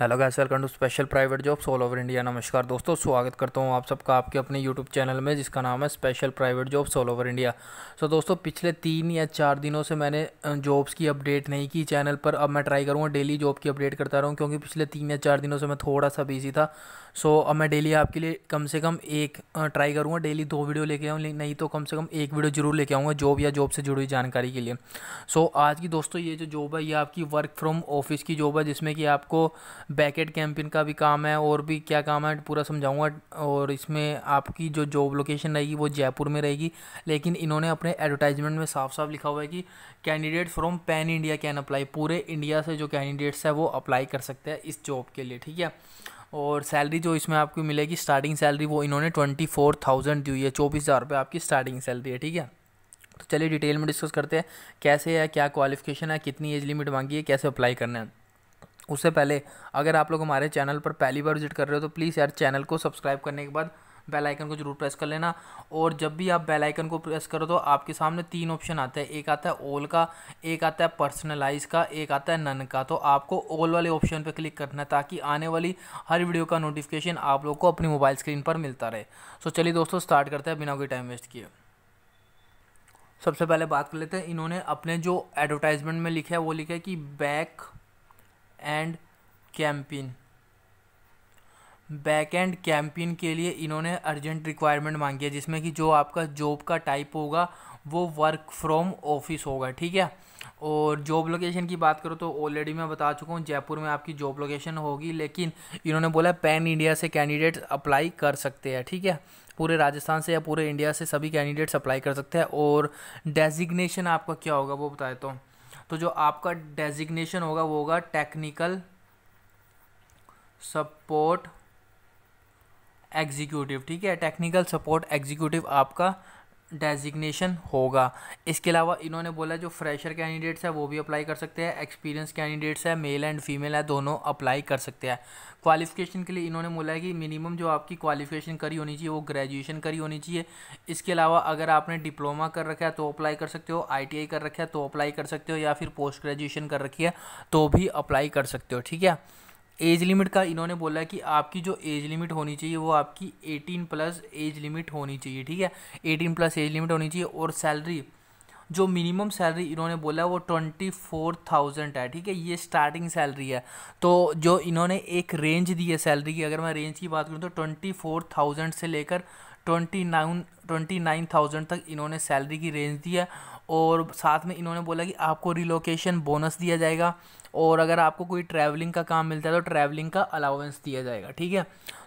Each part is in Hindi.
hello guys welcome to special private jobs all over India नमस्कार दोस्तों स्वागत करता हूं आप सबका आपके अपने यूट्यूब चैनल में जिसका नाम है special private jobs all over India so दोस्तों पिछले तीन या चार दिनों से मैंने जॉब्स की अपडेट नहीं की चैनल पर अब मैं ट्राई करूँगा डेली जॉब की अपडेट करता रहूँ क्योंकि पिछले तीन या चार दिनों से मैं थोड़ा सा बिजी था सो अब मैं डेली आपके लिए कम से कम एक ट्राई करूँगा डेली दो वीडियो लेके आऊँ नहीं तो कम से कम एक वीडियो जरूर लेके आऊँगा जॉब या जॉब से जुड़ी जानकारी के लिए सो आज की दोस्तों ये जो जॉब है ये आपकी वर्क फ्रॉम ऑफिस की जॉब है जिसमें कि आपको बैकेट कैंपिन का भी काम है और भी क्या काम है पूरा समझाऊंगा और इसमें आपकी जो जॉब लोकेशन रहेगी वो जयपुर में रहेगी लेकिन इन्होंने अपने एडवर्टाइजमेंट में साफ साफ लिखा हुआ है कि candidate from pan India can apply पूरे इंडिया से जो कैंडिडेट्स है वो अप्लाई कर सकते हैं इस जॉब के लिए ठीक है और सैलरी जो इसमें आपको मिलेगी स्टार्टिंग सैलरी वो इन्होंने ट्वेंटी फोर थाउजेंड दी हुई है चौबीस हज़ार रुपये आपकी स्टार्टिंग सैलरी है ठीक है तो चलिए डिटेल में डिस्कस करते हैं कैसे है क्या क्वालिफिकेशन है कितनी एज लिमिट मांगी है कैसे अप्लाई करना है उससे पहले अगर आप लोग हमारे चैनल पर पहली बार विजिट कर रहे हो तो प्लीज़ यार चैनल को सब्सक्राइब करने के बाद बेल आइकन को जरूर प्रेस कर लेना और जब भी आप बेल आइकन को प्रेस करो तो आपके सामने तीन ऑप्शन आते हैं एक आता है ऑल का एक आता है पर्सनलाइज का एक आता है नन का तो आपको ऑल वाले ऑप्शन पर क्लिक करना है ताकि आने वाली हर वीडियो का नोटिफिकेशन आप लोग को अपनी मोबाइल स्क्रीन पर मिलता रहे सो चलिए दोस्तों स्टार्ट करते हैं बिना कोई टाइम वेस्ट किए सबसे पहले बात कर लेते हैं इन्होंने अपने जो एडवर्टाइजमेंट में लिखा है वो लिखा है कि back end campaign back end campaign के लिए इन्होंने अर्जेंट रिक्वायरमेंट मांगी है जिसमें कि जो आपका जॉब का टाइप होगा वो वर्क फ्रॉम ऑफिस होगा ठीक है और जॉब लोकेशन की बात करो तो ऑलरेडी मैं बता चुका हूँ जयपुर में आपकी जॉब लोकेशन होगी लेकिन इन्होंने बोला पैन इंडिया से कैंडिडेट अप्लाई कर सकते हैं ठीक है पूरे राजस्थान से या पूरे इंडिया से सभी कैंडिडेट्स अप्लाई कर सकते हैं और डेजिग्नेशन आपका क्या होगा वो बता देता हूँ तो जो आपका डेजिग्नेशन होगा वो होगा टेक्निकल सपोर्ट एग्जीक्यूटिव ठीक है टेक्निकल सपोर्ट एग्जीक्यूटिव आपका डेजिग्नेशन होगा इसके अलावा इन्होंने बोला जो फ्रेशर कैंडिडेट्स हैं वो भी अप्लाई कर सकते हैं एक्सपीरियंस कैंडिडेट्स है मेल एंड फीमेल है दोनों अप्लाई कर सकते हैं क्वालिफिकेशन के लिए इन्होंने बोला है कि मिनिमम जो आपकी क्वालिफिकेशन करी होनी चाहिए वो ग्रेजुएशन करी होनी चाहिए इसके अलावा अगर आपने डिप्लोमा कर रखा है तो अप्लाई कर सकते हो आई कर रखा है तो अप्लाई कर सकते हो या फिर पोस्ट ग्रेजुएशन कर रखी है तो भी अप्लाई कर सकते हो ठीक है एज लिमिट का इन्होंने बोला है कि आपकी जो एज लिमिट होनी चाहिए वो आपकी एटीन प्लस एज लिमिट होनी चाहिए ठीक है एटीन प्लस एज लिमिट होनी चाहिए और सैलरी जो मिनिमम सैलरी इन्होंने बोला वो ट्वेंटी फोर थाउजेंड है ठीक है ये स्टार्टिंग सैलरी है तो जो इन्होंने एक रेंज दी है सैलरी की अगर मैं रेंज की बात करूँ तो ट्वेंटी फोर थाउजेंड से लेकर twenty nine twenty nine thousand तक इन्होंने सैलरी की रेंज दी है और साथ में इन्होंने बोला कि आपको रिलोकेशन बोनस दिया जाएगा और अगर आपको कोई ट्रैवलिंग का काम मिलता है तो ट्रैवलिंग का अलाउंस दिया जाएगा ठीक है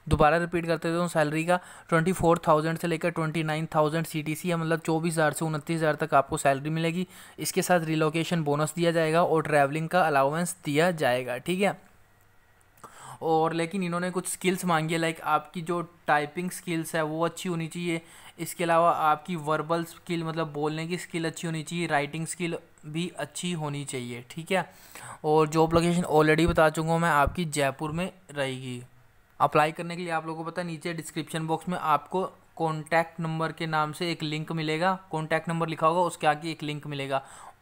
दोबारा रिपीट करते थे सैलरी का ट्वेंटी फोर थाउजेंड से लेकर twenty nine thousand C T C या मतलब चौबीस हज़ार से उनतीस हज़ार तक आपको सैलरी मिलेगी इसके साथ रिलोकेशन बोनस दिया जाएगा और ट्रैवलिंग का अलाउंस दिया जाएगा ठीक है और लेकिन इन्होंने कुछ स्किल्स मांगी है लाइक आपकी जो टाइपिंग स्किल्स है वो अच्छी होनी चाहिए इसके अलावा आपकी वर्बल स्किल मतलब बोलने की स्किल अच्छी होनी चाहिए राइटिंग स्किल भी अच्छी होनी चाहिए ठीक है और जॉब लोकेशन ऑलरेडी बता चुका हूँ मैं आपकी जयपुर में रहेगी अप्लाई करने के लिए आप लोगों को पता है नीचे डिस्क्रिप्शन बॉक्स में आपको कॉन्टैक्ट नंबर के नाम से एक लिंक मिलेगा कॉन्टैक्ट नंबर लिखा होगा उसके आगे एक लिंक मिलेगा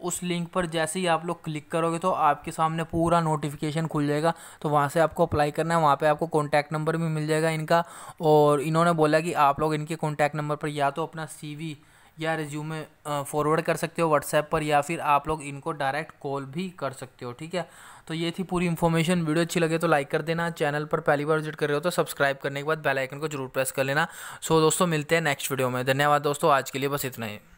उस लिंक पर जैसे ही आप लोग क्लिक करोगे तो आपके सामने पूरा नोटिफिकेशन खुल जाएगा तो वहाँ से आपको अप्लाई करना है वहाँ पे आपको कॉन्टैक्ट नंबर भी मिल जाएगा इनका और इन्होंने बोला कि आप लोग इनके कॉन्टैक्ट नंबर पर या तो अपना सी या रिज्यूमे फॉरवर्ड कर सकते हो व्हाट्सएप पर या फिर आप लोग इनको डायरेक्ट कॉल भी कर सकते हो ठीक है तो ये थी पूरी इन्फॉर्मेशन वीडियो अच्छी लगे तो लाइक कर देना चैनल पर पहली बार विजिट कर रहे हो तो सब्सक्राइब करने के बाद बेल आइकन को जरूर प्रेस कर लेना सो दोस्तों मिलते हैं नेक्स्ट वीडियो में धन्यवाद दोस्तों आज के लिए बस इतना ही